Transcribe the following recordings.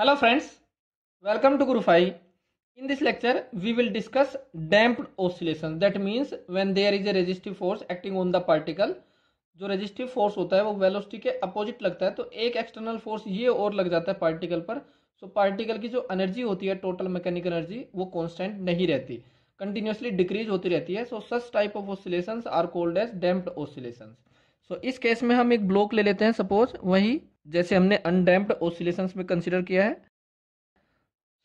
Hello friends, welcome to five In this lecture, we will discuss damped oscillation That means when there is a resistive force acting on the particle, जो resistive force होता है वो velocity के opposite लगता है तो एक external force ये और लग जाता है पार्टिकल पर सो so, पार्टिकल की जो एनर्जी होती है टोटल मैकेनिकल एनर्जी वो कांस्टेंट नहीं रहती कंटिन्यूसली डिक्रीज होती रहती है so such type of oscillation are called as damped oscillation so इस केस में हम एक ब्लॉक ले लेते हैं सपोज वही जैसे हमने अनडैम्प्ड ओसिलेशंस में कंसिडर किया है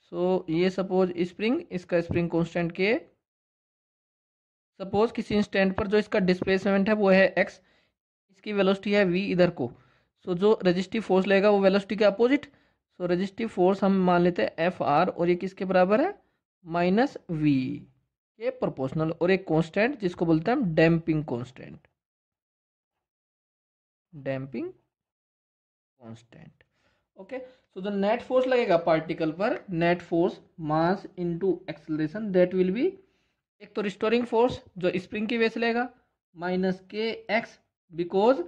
सो so, ये सपोज स्प्रिंग इसका स्प्रिंग कॉन्स्टेंट के सपोज किसी इंस्टेंट पर जो इसका डिस्प्लेसमेंट है वो है एक्स इसकी वेलोसिटी है वी इधर को सो so, जो रजिस्टिव फोर्स लेगा वो वेलोसिटी के अपोजिट सो रजिस्टिव फोर्स हम मान लेते हैं एफ आर और ये किसके बराबर है माइनस वी ये प्रोपोर्शनल और एक कांस्टेंट जिसको बोलते हैं हम damping constant damping constant okay so the net force लगेगा पार्टिकल पर net force mass into acceleration that will be एक तो रिस्टोरिंग फोर्स जो स्प्रिंग की वजह से लेगा minus k x because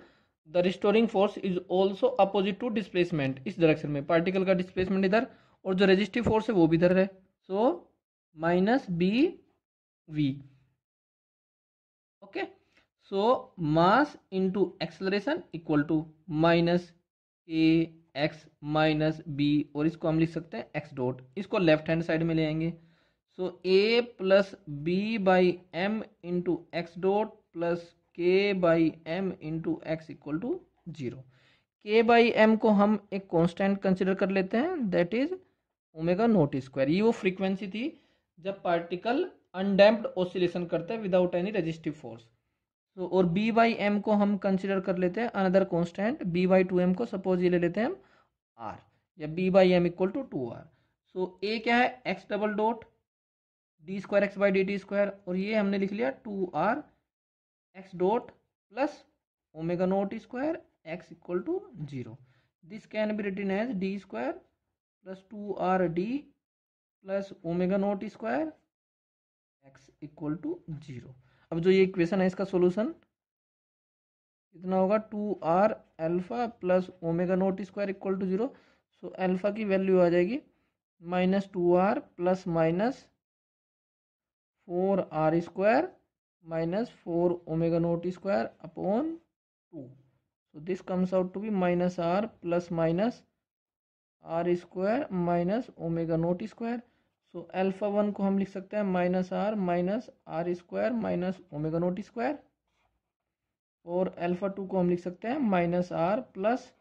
the restoring force is also opposite to displacement इस डायरेक्शन में पार्टिकल का डिस्प्लेसमेंट इधर और जो रेजिस्टिव फोर्स है वो भी इधर है so minus b v okay so mass into acceleration equal to minus a x minus b और इसको हम लिख सकते हैं एक्स डॉट इसको लेफ्ट हैंड साइड में ले आएंगे so a plus b by m into x dot plus k by m into x equal to zero k by m को हम एक कांस्टेंट कंसिडर कर लेते हैं that is omega note square ये वो फ्रीक्वेंसी थी जब पार्टिकल अनडैम्प्ड ऑसिलेशन करते हैं विदाउट एनी रजिस्टिव फोर्स तो और बी बाई एम को हम कंसिडर कर लेते हैं another constant b by two m को सपोज ये ले लेते हैं हम आर या b by m equal to two r so ए क्या है x double dot d square x by d t square और ये हमने लिख लिया two r x dot plus omega note square x equal to zero this can be written as d square plus two r d plus omega note square x equal to zero अब जो ये equation है इसका solution कितना होगा two r alpha plus omega note square equal to zero so alpha की value आ जाएगी minus two r plus minus four r square minus four omega note square upon two so this comes out to be minus r plus minus r square minus omega note square so alpha one को हम लिख सकते हैं minus r minus r square minus omega note square और alpha two को हम लिख सकते हैं minus r plus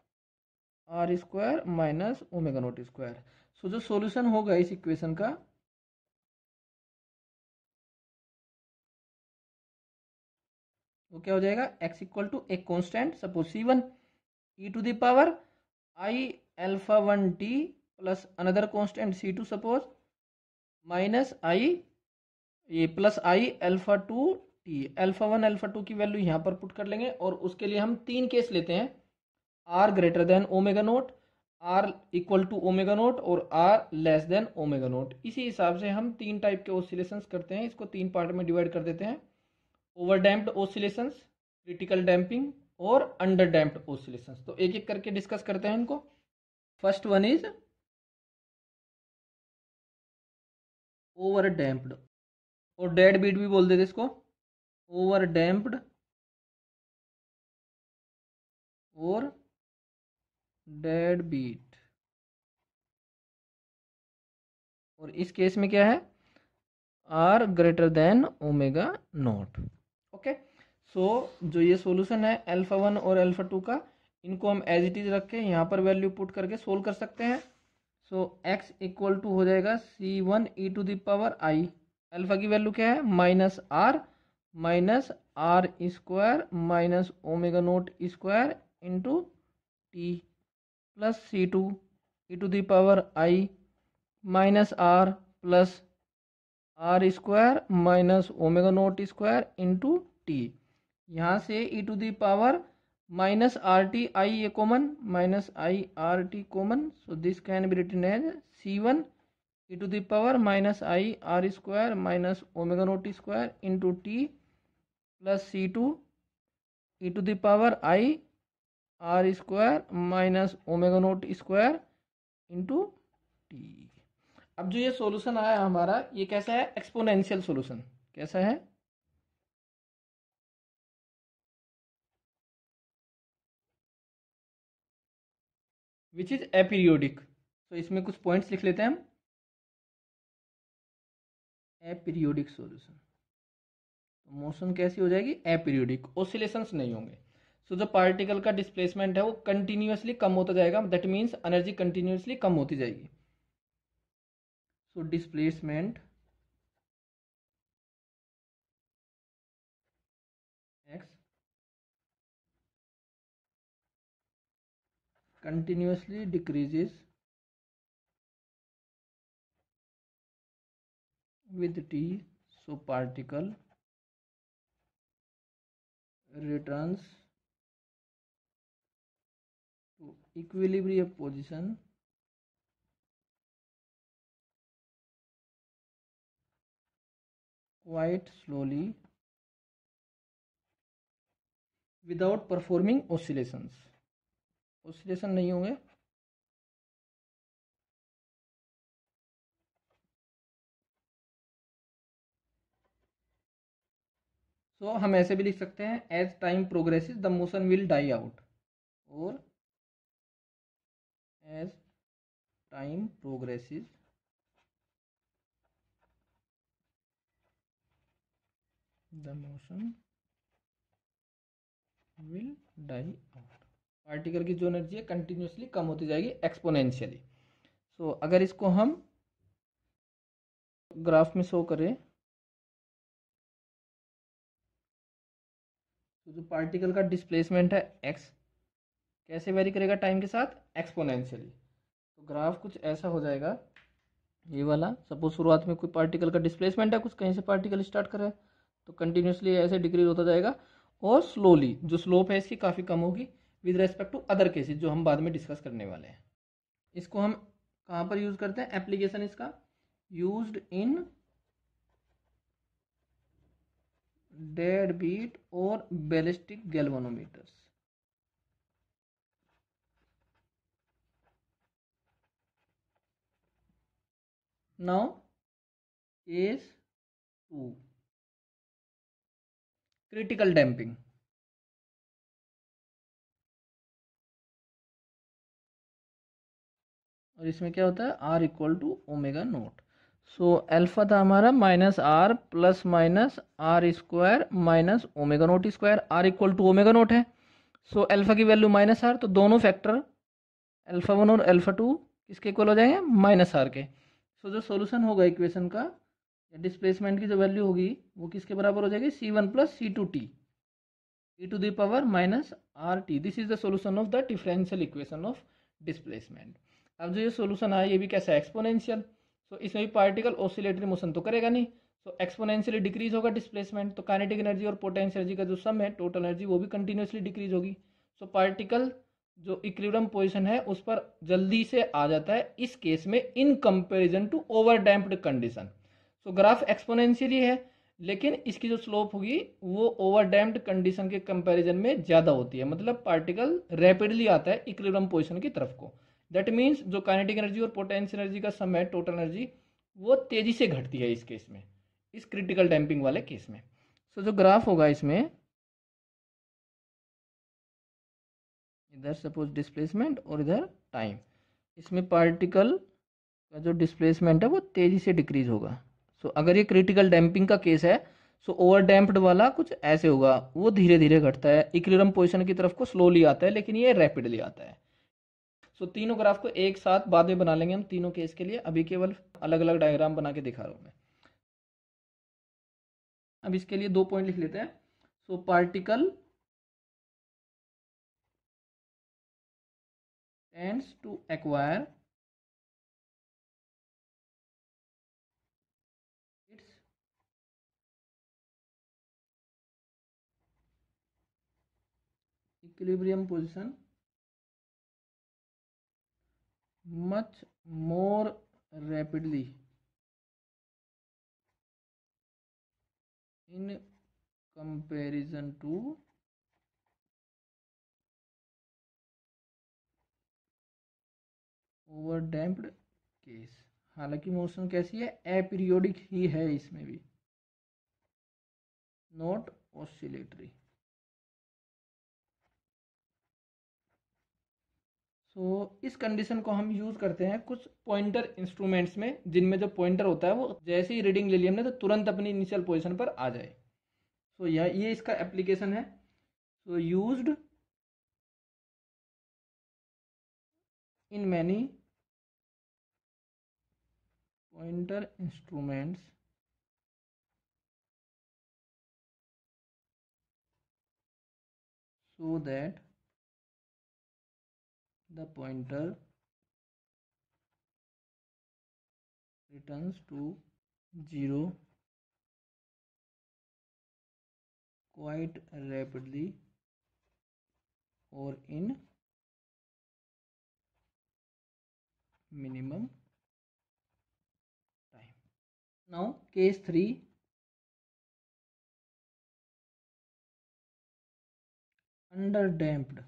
r square minus omega note square so जो सॉल्यूशन होगा इस इक्वेशन का वो क्या हो जाएगा एक्स इक्वल टू एक constant suppose c one e to the power i alpha one t plus another constant c two suppose minus i ये plus i alpha two t alpha one alpha two की value यहाँ पर put कर लेंगे और उसके लिए हम तीन केस लेते हैं r greater than omega nought r equal to omega nought और r less than omega nought इसी हिसाब से हम तीन टाइप के ओसिलेशन करते हैं इसको तीन पार्ट में डिवाइड कर देते हैं over damped oscillation critical damping और अंडर डैम्प्ड ओसिलेशन तो एक एक करके डिस्कस करते हैं इनको first one is over damped और डेड बीट भी बोल देते इसको ओवर डैम्प्ड और डेड बीट और इस केस में क्या है r greater than omega nought okay so जो ये सॉल्यूशन है अल्फा वन और अल्फा टू का इनको हम एज इट इज रख के यहाँ पर वैल्यू पुट करके सोल्व कर सकते हैं सो एक्स इक्वल टू हो जाएगा c one e to the power i alpha की वैल्यू क्या है minus r minus r square minus omega note square into t plus c two e to the power i minus r plus r square minus omega note square into t यहाँ से e to the power minus r t i a common minus i r t common so this can be written as c one e to the power minus i r square minus omega note square into t plus c two e to the power i r square minus omega note square into t अब जो ये solution आया हमारा ये कैसा है exponential solution कैसा है विच इज़ एपीरियोडिक तो इसमें कुछ पॉइंट्स लिख लेते हैं हम एपीरियोडिक सोल्यूशन मोशन कैसी हो जाएगी एपीरियोडिक ओसिलेशन नहीं होंगे सो जो पार्टिकल का डिस्प्लेसमेंट है वो कंटिन्यूसली कम होता जाएगा दैट मीन्स एनर्जी कंटिन्यूसली कम होती जाएगी so displacement continuously decreases with t so particle returns to equilibrium position quite slowly without performing oscillations oscillation नहीं होंगे सो so, हम ऐसे भी लिख सकते हैं as time progresses the motion will die out और as time progresses the motion will die out particle की जो एनर्जी है कंटिन्यूसली कम होती जाएगी एक्सपोनेंशियली सो so, अगर इसको हम ग्राफ में शो करें तो जो पार्टिकल का डिस्प्लेसमेंट है एक्स कैसे वेरी करेगा टाइम के साथ एक्सपोनेंशियली तो ग्राफ कुछ ऐसा हो जाएगा ये वाला सपोज शुरुआत में कोई पार्टिकल का डिस्प्लेसमेंट है कुछ कहीं से पार्टिकल स्टार्ट करे तो कंटिन्यूसली ऐसे डिक्रीज होता जाएगा और स्लोली जो स्लोप है इसकी काफ़ी कम होगी with respect to other cases जो हम बाद में डिस्कस करने वाले हैं इसको हम कहाँ पर यूज करते हैं एप्लीकेशन इसका यूज इन डेड बीट और ballistic galvanometers now case two critical damping और इसमें क्या होता है r equal to omega note so alpha था हमारा minus r plus minus r square minus omega note square r equal to omega nought है so so, alpha की value minus r तो दोनों फैक्टर अल्फा वन और alpha two किसके इक्वल हो जाएंगे माइनस आर के सो so, जो सोल्यूशन होगा इक्वेशन का डिस्प्लेसमेंट की जो वैल्यू होगी वो किसके बराबर हो जाएगी c one plus c two t e to power minus r t this is the solution of the differential equation of displacement अब जो ये सोल्यूशन है ये भी कैसा है एक्सपोनेंशियल सो इसमें भी पार्टिकल ऑसिलेटरी मोशन तो करेगा नहीं सो एक्सपोनेंशियली डिक्रीज होगा डिस्प्लेसमेंट तो काइनेटिक एनर्जी और पोटेंशियल एनर्जी का जो सम है टोटल एनर्जी वो भी कंटिन्यूसली डिक्रीज होगी सो पार्टिकल जो इक्विलिब्रियम पोजिशन है उस पर जल्दी से आ जाता है इस केस में in comparison to over damped condition so graph exponentially है लेकिन इसकी जो स्लोप होगी वो ओवर डैम्प्ड कंडीशन के कंपैरिजन में ज़्यादा होती है मतलब पार्टिकल रैपिडली आता है इक्विलिब्रियम पोजीशन की तरफ को दैट मीन्स जो काइनेटिक एनर्जी और पोटेंशियल एनर्जी का सम है टोटल एनर्जी वो तेज़ी से घटती है इस केस में इस क्रिटिकल डैम्पिंग वाले केस में सो so, जो ग्राफ होगा इसमें इधर सपोज डिस्प्लेसमेंट और इधर टाइम इसमें पार्टिकल का जो डिस्प्लेसमेंट है वो तेज़ी से डिक्रीज होगा सो so, अगर ये क्रिटिकल डैम्पिंग का केस है सो ओवर डैम्प्ड वाला कुछ ऐसे होगा वो धीरे धीरे घटता है इक्विलिब्रियम पोजिशन की तरफ को स्लोली आता है लेकिन ये रैपिडली आता है सो तीनों ग्राफ को एक साथ बाद में बना लेंगे हम तीनों केस के लिए अभी केवल अलग अलग डायग्राम बना के दिखा रहा हूँ मैं अब इसके लिए दो पॉइंट लिख लेते हैं so particle tends to acquire its equilibrium position much more rapidly in comparison to over damped case हालांकि मोशन कैसी है एपीरियोडिक ही है इसमें भी नॉट ऑसिलेटरी सो तो so, इस कंडीशन को हम यूज़ करते हैं कुछ पॉइंटर इंस्ट्रूमेंट्स में जिनमें जो पॉइंटर होता है वो जैसे ही रीडिंग ले लिया हमने तो तुरंत अपनी इनिशियल पोजिशन पर आ जाए सो तो so, यह ये इसका एप्लीकेशन है so use in many pointer instruments so that the pointer returns to 0 quite rapidly or in minimum time. Now case 3 underdamped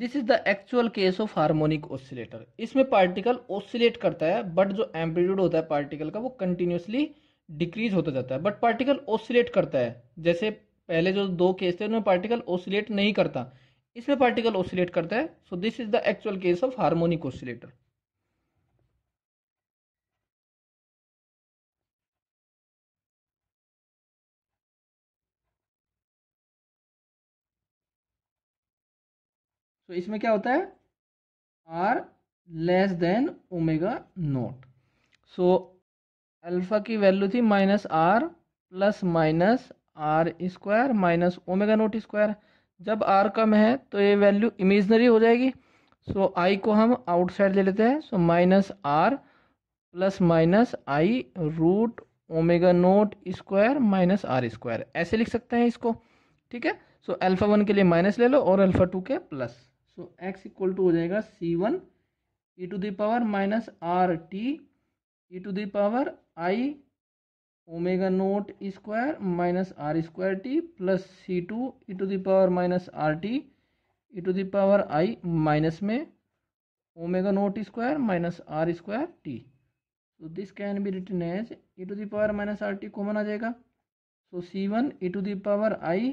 this is the actual case of harmonic oscillator इसमें particle oscillate करता है but जो amplitude होता है particle का वो continuously decrease होता जाता है बट पार्टिकल ऑसिलेट करता है जैसे पहले जो दो केस थे उनमें पार्टिकल ऑसिलेट नहीं करता इसमें पार्टिकल ऑसिलेट करता है so this is the actual case of harmonic oscillator तो इसमें क्या होता है r less than omega note so alpha की वैल्यू थी minus r plus minus r square minus omega note square जब आर कम है तो ये वैल्यू इमेजनरी हो जाएगी सो so, आई को हम आउटसाइड ले लेते हैं so minus r plus minus i root omega note square minus r square ऐसे लिख सकते हैं इसको ठीक है सो अल्फ़ा वन के लिए माइनस ले लो और अल्फ़ा टू के plus so x equal to हो जाएगा c one e to the power minus r T e to the power i omega note square minus r square t plus c two e to the power minus r T e to the power i minus में omega note square minus r square t so this can be written as e to the power minus r t common आ जाएगा सो c one e to the power i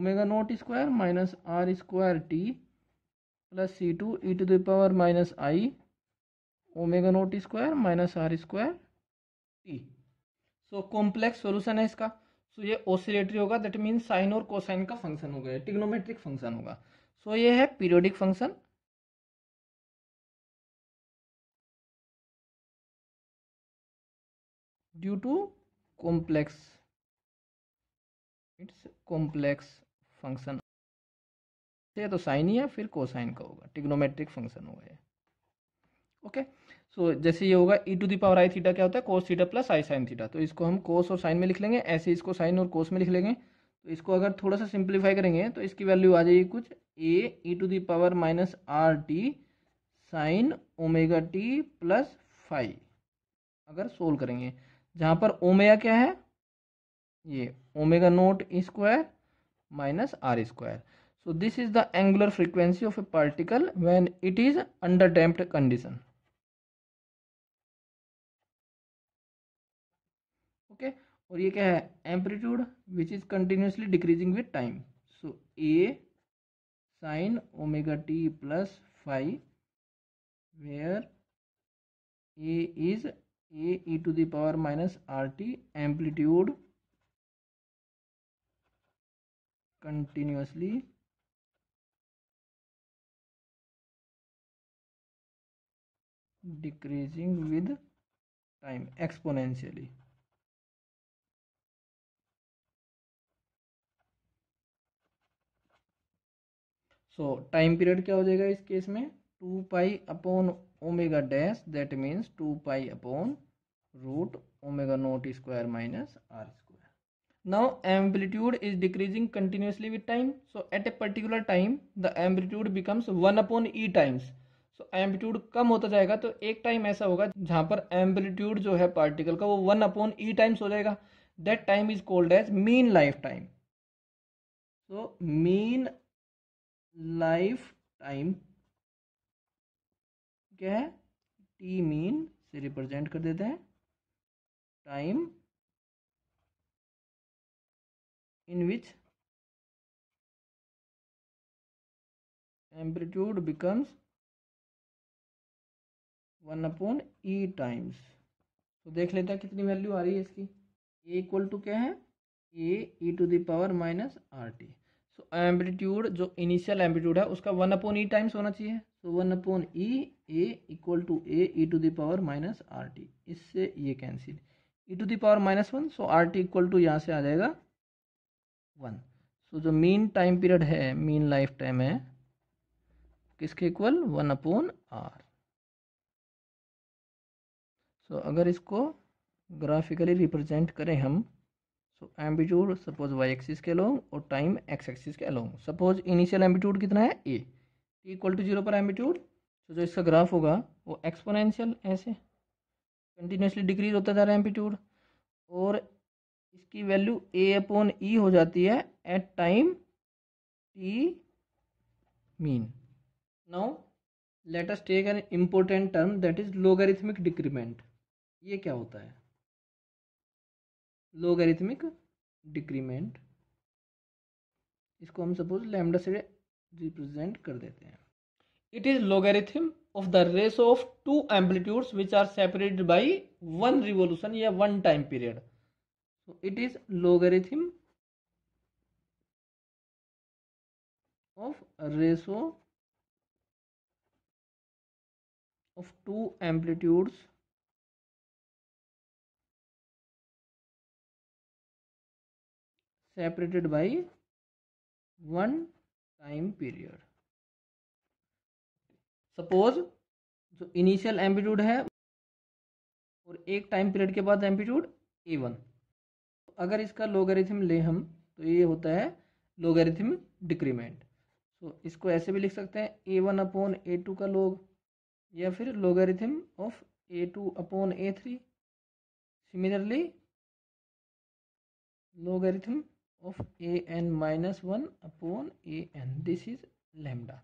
omega note square minus r square t plus c two e to the power minus i omega note square minus r square t so complex solution है इसका so so, ये oscillatory होगा that mean sine और cosine का function होगा trigonometric function होगा so so, ये है periodic function due to complex its complex function ठीक या तो साइन ही है फिर कोसाइन का होगा टिग्नोमेट्रिक फंक्शन होगा ये ओके सो so, जैसे ये होगा e to the power i theta क्या होता है cos theta plus i sine theta तो इसको हम कोस और साइन में लिख लेंगे ऐसे इसको साइन और कोस में लिख लेंगे तो इसको अगर थोड़ा सा सिंप्लीफाई करेंगे तो इसकी वैल्यू आ जाएगी कुछ a e to the power minus r t sine omega t plus five अगर सोल्व करेंगे जहाँ पर ओमेगा क्या है ये omega note square minus r square So this is the angular frequency of a particle when it is under damped condition. Okay, और ये क्या है amplitude which is continuously decreasing with time. So a sin omega t plus phi where a is a e to the power minus rt amplitude continuously decreasing with time exponentially so time period क्या हो जाएगा इस case में two pi upon omega dash that means two pi upon root omega note square minus r square now amplitude is decreasing continuously with time so at a particular time the amplitude becomes one upon E times so amplitude कम होता जाएगा तो एक time ऐसा होगा जहाँ पर amplitude जो है पार्टिकल का वो वन अपॉन ई टाइम्स हो जाएगा that time is called as mean life time so mean life time क्या है टी मीन से रिप्रेजेंट कर देते हैं time in which amplitude becomes one upon e e times तो देख लेते हैं कितनी वैल्यू आ रही है इसकी ए इक्वल टू क्या है a e to the power minus r t so amplitude जो इनिशियल एम्पलीट्यूड है उसका one upon e e times होना चाहिए so one upon e a equal to a e to the power minus r t इससे ये cancel e to the power minus one so r t equal to यहाँ से आ जाएगा वन सो so, जो mean time period है mean life time है किसके equal one upon r so so, अगर इसको ग्राफिकली रिप्रेजेंट करें हम so amplitude suppose y axis के अलोंग और टाइम एक्स एक्सिस के अलोंग सपोज इनिशियल एम्बीट्यूड कितना है ए इक्वल टू जीरो पर एम्बीट्यूड तो जो इसका ग्राफ होगा वो एक्सपोनेंशियल ऐसे कंटिन्यूसली डिक्रीज होता जा रहा है एम्पीट्यूड और इसकी वैल्यू ए अपॉन ई हो जाती है at time t mean now let us take an important term that is logarithmic decrement ये क्या होता है लोगरिथमिक डिक्रीमेंट इसको हम सपोज लैमडा से रिप्रेजेंट कर देते हैं it is logarithm of the ratio of two amplitudes which are separated by one revolution या one time period so it is logarithm of ratio of two amplitudes separated by one time period suppose जो initial amplitude है और एक time period के बाद amplitude ए one अगर इसका logarithm ले हम तो ये होता है लोगरिथम डिक्रीमेंट सो so, इसको ऐसे भी लिख सकते हैं a one upon a two का लोग या फिर logarithm of a two upon a three similarly logarithm of a n minus one upon a n this is lambda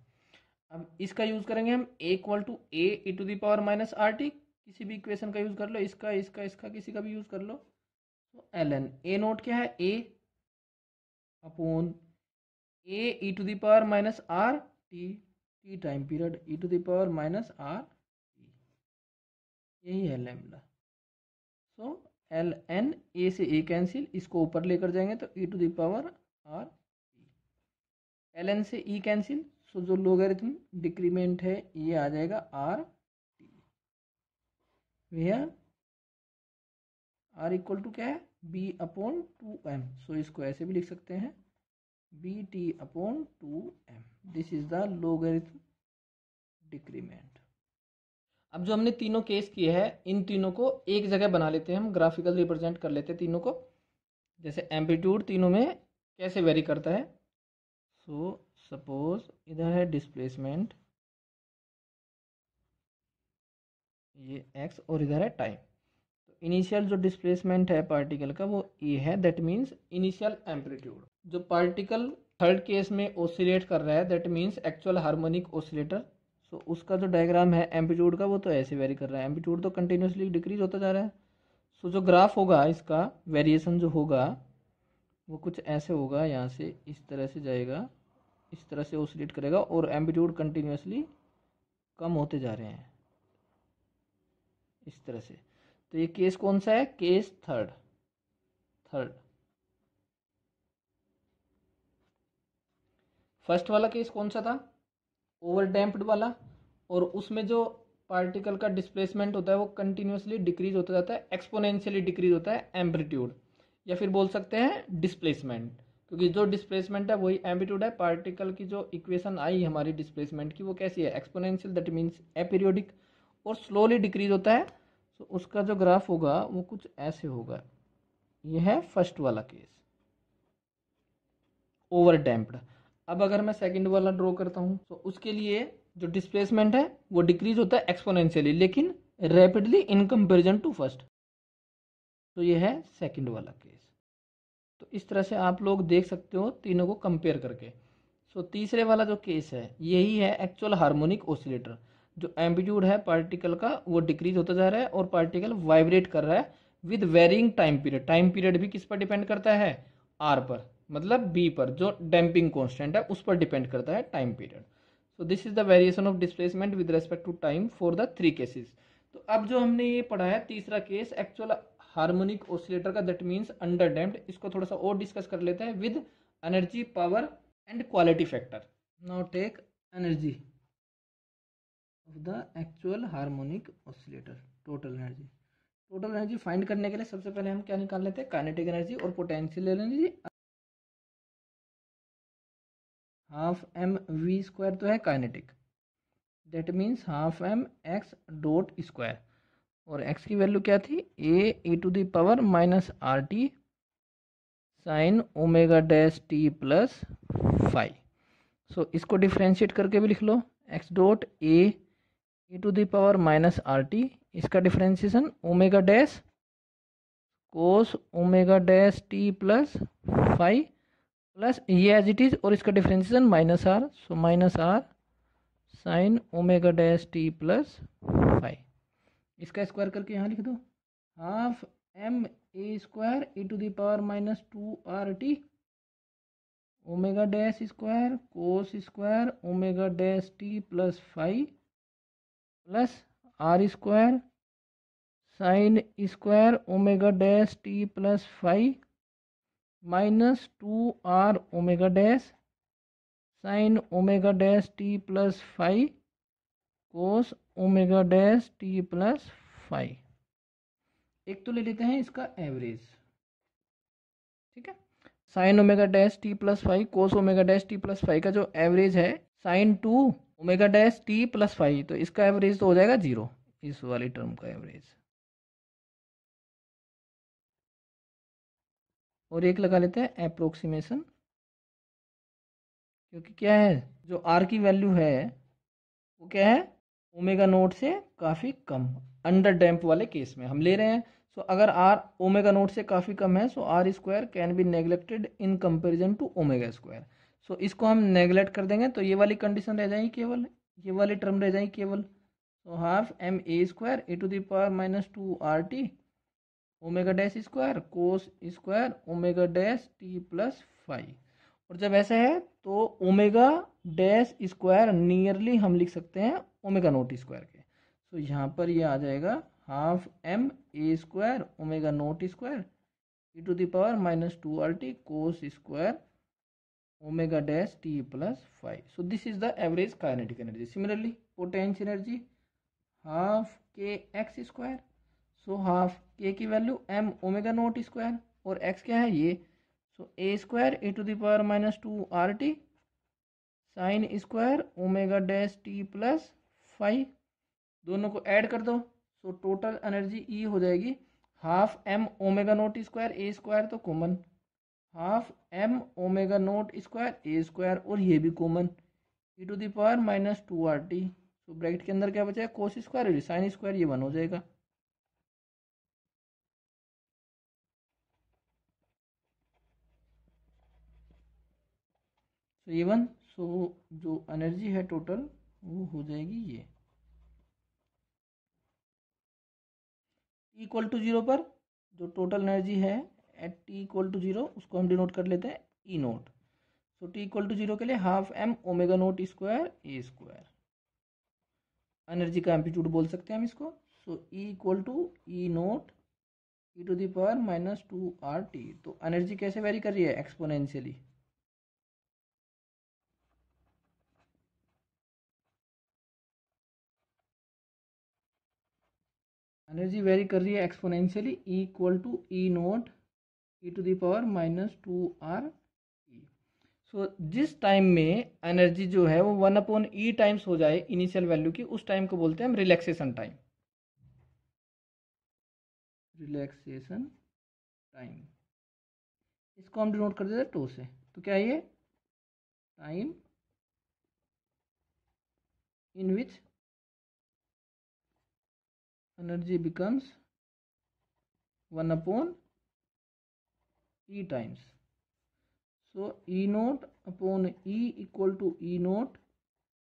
अब इसका यूज़ करेंगे हम a equal to a e to the power minus r t किसी भी equation का use कर लो इसका इसका इसका किसी का भी यूज़ कर लो तो एल एन ए नोट क्या है a upon a e to the power minus r t t time period e to the power minus r t यही है lambda so l n a से ए कैंसिल इसको ऊपर लेकर जाएंगे तो e to the power r l n से ई cancel so जो लोगरिथम डिक्रीमेंट है ये आ जाएगा आर टी भैया आर इक्वल टू क्या है b upon two M so इसको ऐसे भी लिख सकते हैं b t upon two m this is the logarithm decrement अब जो हमने तीनों केस किए हैं इन तीनों को एक जगह बना लेते हैं हम ग्राफिकल रिप्रेजेंट कर लेते हैं तीनों को जैसे एम्पीट्यूड तीनों में कैसे वेरी करता है सो so, सपोज इधर है डिस्प्लेसमेंट ये एक्स और इधर है टाइम तो इनिशियल जो डिस्प्लेसमेंट है पार्टिकल का वो ए है दैट मीन्स इनिशियल एम्पलीट्यूड जो पार्टिकल थर्ड केस में ओसिलेट कर रहा है that means actual harmonic oscillator तो उसका जो डायग्राम है एम्पीट्यूड का वो तो ऐसे वेरी कर रहा है एम्पीट्यूड तो कंटिन्यूसली डिक्रीज होता जा रहा है सो जो ग्राफ होगा इसका वेरिएशन जो होगा वो कुछ ऐसे होगा यहाँ से इस तरह से जाएगा इस तरह से ओसिलेट करेगा और एम्पीट्यूड कंटिन्यूसली कम होते जा रहे हैं इस तरह से तो ये केस कौन सा है केस थर्ड थर्ड फर्स्ट वाला केस कौन सा था ओवर डैम्प्ड वाला और उसमें जो पार्टिकल का डिस्प्लेसमेंट होता है वो कंटिन्यूसली डिक्रीज होता जाता है एक्सपोनेंशियली डिक्रीज होता है एम्पलीट्यूड या फिर बोल सकते हैं डिस्प्लेसमेंट क्योंकि जो डिस्प्लेसमेंट है वही एम्पलीट्यूड है पार्टिकल की जो इक्वेशन आई हमारी डिस्प्लेसमेंट की वो कैसी है एक्सपोनेंशियल दैट मीन्स एपीरियोडिक और स्लोली डिक्रीज होता है तो उसका जो ग्राफ होगा वो कुछ ऐसे होगा यह है फर्स्ट वाला केस ओवर डैम्प्ड अब अगर मैं सेकंड वाला ड्रॉ करता हूँ तो उसके लिए जो डिस्प्लेसमेंट है वो डिक्रीज होता है एक्सपोनेंशियली लेकिन rapidly in comparison to first तो ये है सेकंड वाला केस तो इस तरह से आप लोग देख सकते हो तीनों को कंपेयर करके सो तीसरे वाला जो केस है यही है एक्चुअल हार्मोनिक ओसिलेटर जो एम्पीट्यूड है पार्टिकल का वो डिक्रीज होता जा रहा है और पार्टिकल वाइब्रेट कर रहा है with varying time period time period भी किस पर डिपेंड करता है आर पर मतलब बी पर जो डैम्पिंग कॉन्स्टेंट है उस पर डिपेंड करता है time period so this is the variation of displacement with respect to time for the three cases तो अब जो हमने ये पढ़ा है तीसरा केस एक्चुअल हार्मोनिक ऑसिलेटर का दैट मीन्स अंडर डैम्प्ड इसको थोड़ा सा और डिस्कस कर लेते हैं with energy power and quality factor now take energy of the actual harmonic oscillator total energy total energy find करने के लिए सबसे पहले हम क्या निकाल लेते हैं काइनेटिक एनर्जी और potential energy half m v square तो है kinetic that means half m x dot square और एक्स की वैल्यू क्या थी a e to the power minus r t sine omega dash t plus five so इसको differentiate करके भी लिख लो x dot a e to the power minus r t इसका differentiation omega dash cos omega dash t plus five plus ये as it is और इसका differentiation minus r so minus r sine omega dash t plus five इसका square करके यहाँ लिख दो half m a square a to the power minus two are t omega dash square cos square omega dash t plus five plus r square sine square omega dash t plus five minus two r omega dash sine omega dash t plus five cos omega dash t plus five एक तो ले लेते हैं इसका average ठीक है sine omega dash t plus five cos omega dash t plus five का जो एवरेज है sine two omega dash t plus five तो इसका एवरेज तो हो जाएगा जीरो इस वाली टर्म का एवरेज और एक लगा लेते हैं अप्रोक्सीमेशन क्योंकि क्या है जो आर की वैल्यू है वो क्या है ओमेगा नोट से काफ़ी कम अंडर डैम्प वाले केस में हम ले रहे हैं सो अगर आर ओमेगा नोट से काफ़ी कम है so r square can be neglected in comparison to omega square so इसको हम नेग्लेक्ट कर देंगे तो ये वाली कंडीशन रह जाएगी केवल ये वाली टर्म रह जाएगी केवल so half m a square a to the power minus two are t omega dash square cos square omega dash t plus five और जब ऐसा है तो ओमेगा डैश स्क्वायर नियरली हम लिख सकते हैं ओमेगा नोट स्क्वायर के सो तो so, यहाँ पर ये यह आ जाएगा half m a square omega note square e to the power minus two are t cos square omega dash t plus five so this is the average kinetic energy similarly potential energy half k x square so half k की value m omega note square और x क्या है ये so a square a to the power minus two are t sine square omega dash t plus five दोनों को add कर दो so total energy e हो जाएगी half M omega note square ए स्क्वायर तो common half M omega note square ए square और ये भी common e to the power minus two are t so bracket के अंदर क्या बचेगा कोस स्क्वायर साइन स्क्वायर ये वन हो जाएगा एवन सो जो एनर्जी है टोटल वो हो जाएगी ये इक्वल टू जीरो पर जो टोटल एनर्जी है at T equal to zero उसको हम डिनोट कर लेते हैं E naught so T equal to zero के लिए half M omega note square ए स्क्वायर एनर्जी का एम्पीट्यूड बोल सकते हैं हम इसको so E equal to E naught E to the power minus two are T तो एनर्जी कैसे वेरी कर रही है एक्सपोनेंशियली एनर्जी वेरी कर रही है exponentially equal to E naught E to the power minus two R E so जिस time में एनर्जी जो है वो वन अपॉन ई टाइम्स हो जाए इनिशियल वैल्यू की उस टाइम को बोलते हैं हम रिलैक्सेशन टाइम रिलैक्सेशन टाइम इसको हम डिनोट कर देते हैं टू से तो क्या ये time in which energy becomes 1 upon E times. So E naught upon E equal to E naught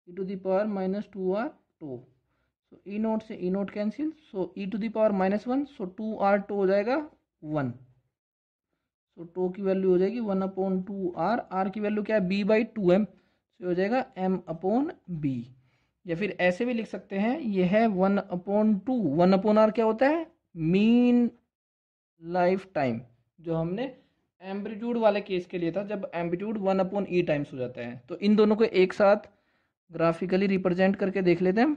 e to the power minus 2r tau. So E naught से E naught cancel so E to the power minus one so two R tau हो जाएगा one so tau की value हो जाएगी one upon two R R की value क्या है B by two M so हो जाएगा एम अपॉन बी या फिर ऐसे भी लिख सकते हैं ये है one upon two one upon R क्या होता है मीन लाइफ टाइम जो हमने एम्पलीट्यूड वाले केस के लिए था जब एम्पलीट्यूड वन अपॉन ई टाइम्स हो जाता है तो इन दोनों को एक साथ ग्राफिकली रिप्रेजेंट करके देख लेते हैं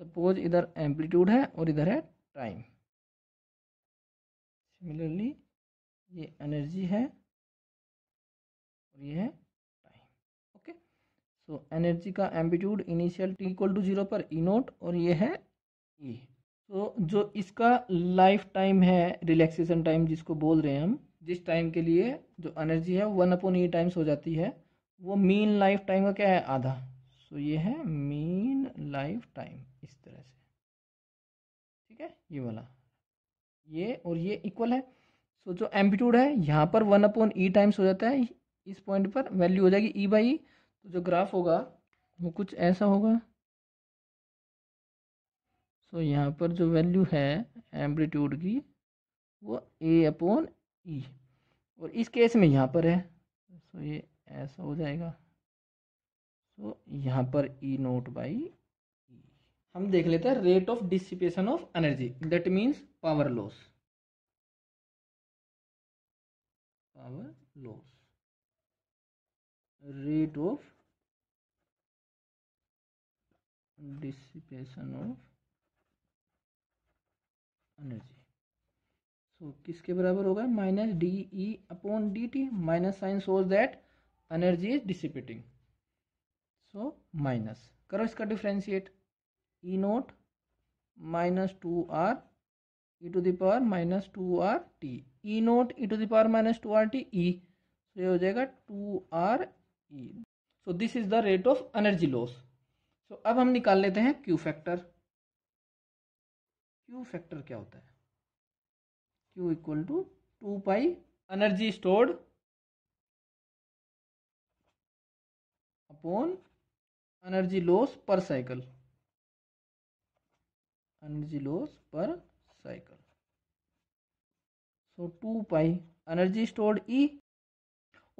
सपोज इधर एम्पलीट्यूड है और इधर है टाइम सिमिलरली ये एनर्जी है और ये है सो एनर्जी का amplitude initial T equal to zero पर ई e नोट और ये है ई e. तो जो इसका लाइफ टाइम है रिलैक्सेशन टाइम जिसको बोल रहे हैं हम जिस टाइम के लिए जो एनर्जी है वन अपॉन ई टाइम्स हो जाती है वो मीन लाइफ टाइम का क्या है आधा सो ये है मीन लाइफ टाइम इस तरह से ठीक है ये वाला ये और ये इक्वल है सो जो एम्पीट्यूड है यहाँ पर वन अपॉन ई टाइम्स हो जाता है इस पॉइंट पर वैल्यू हो जाएगी ई e बाई तो जो ग्राफ होगा वो कुछ ऐसा होगा सो so, यहाँ पर जो वैल्यू है एम्पलीट्यूड की वो ए अपॉन ई और इस केस में यहाँ पर है सो so, ये ऐसा हो जाएगा सो so, यहाँ पर ई नोट बाई हम देख लेते हैं rate of dissipation of energy that means power loss power loss rate of dissipation of energy so किसके बराबर होगा minus D E upon D T minus sign shows that energy is dissipating so minus करो इसका differentiate E naught minus two R E to the power minus two R T E naught E to the power minus two R T E so ये हो जाएगा two R E so this is the rate of energy loss so अब हम निकाल लेते हैं Q factor Q factor क्या होता है Q equal to two pi energy stored upon energy loss per cycle energy loss per cycle so two pi energy stored E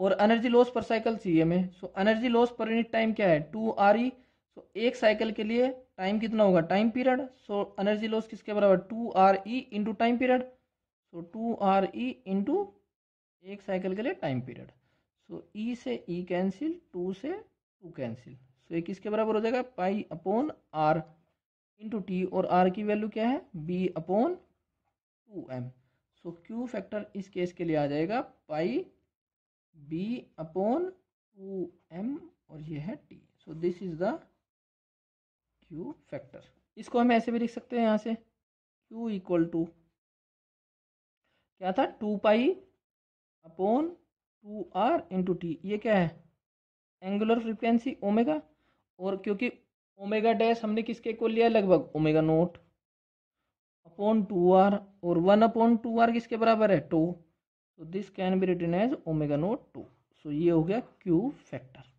और energy loss per cycle चाहिए हमें so energy loss per unit time क्या है to R E सो एक cycle के लिए time कितना होगा time period so energy loss किसके बराबर two R E into time period so two R E into एक साइकिल के लिए टाइम पीरियड सो ई से ई कैंसिल टू से टू कैंसिल सो ये किसके बराबर हो जाएगा pi upon R into T और आर की वैल्यू क्या है B upon two M so Q factor इस केस के लिए आ जाएगा pi B upon two M और ये है T so this is the Q factor इसको हम ऐसे भी लिख सकते हैं यहाँ से क्यू इक्वल टू क्या था two pi upon two R into T ये क्या है एंगुलर फ्रिक्वेंसी ओमेगा और क्योंकि ओमेगा डैश हमने किसके को लिया लगभग omega naught upon two R और वन अपॉन टू आर किसके बराबर है टू तो this can be written as omega naught two so ये हो गया क्यू फैक्टर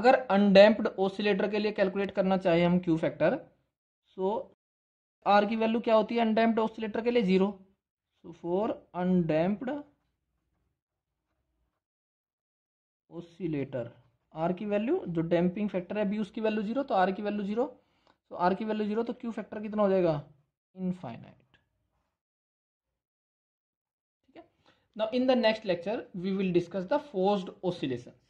अगर अनडैम्प्ड ओसिलेटर के लिए कैलकुलेट करना चाहें हम क्यू फैक्टर सो आर की वैल्यू क्या होती है अनडैम्प्ड ओसिलेटर के लिए zero so for undamped oscillator R की वैल्यू जो डैम्पिंग फैक्टर है अभी उसकी वैल्यू जीरो तो आर की वैल्यू जीरो सो आर की वैल्यू जीरो तो क्यू फैक्टर कितना हो जाएगा इनफाइनाइट ठीक है now in the next lecture we will discuss the forced oscillation